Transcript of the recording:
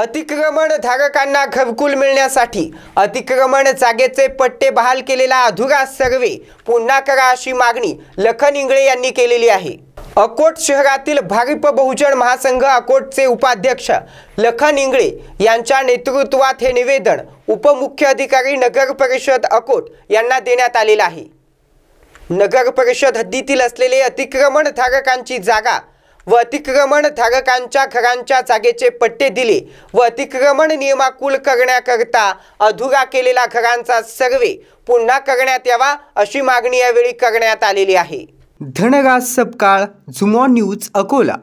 अतिक्रमण धारकांना घरकुल मिळण्यासाठी अतिक्रमण जागेचे पट्टे बहाल केलेला अधुरा सर्वे पुन्हा करा अशी मागणी लखन इंगळे यांनी केलेली आहे अकोट शहरातील भारिप बहुजन महासंघ अकोटचे उपाध्यक्ष लखन इंगळे यांच्या नेतृत्वात हे निवेदन उपमुख्य अधिकारी नगर परिषद अकोट यांना देण्यात आलेलं आहे नगर परिषद हद्दीतील असलेले अतिक्रमण धारकांची जागा व अतिक्रमण धारकांच्या घरांच्या जागेचे पट्टे दिले व अतिक्रमण नियमाकुल करण्याकरता अधुरा केलेला घरांचा सर्वे पुन्हा करण्यात यावा अशी मागणी यावेळी करण्यात आलेली आहे धनराज सपकाळ झुमॉ न्यूज अकोला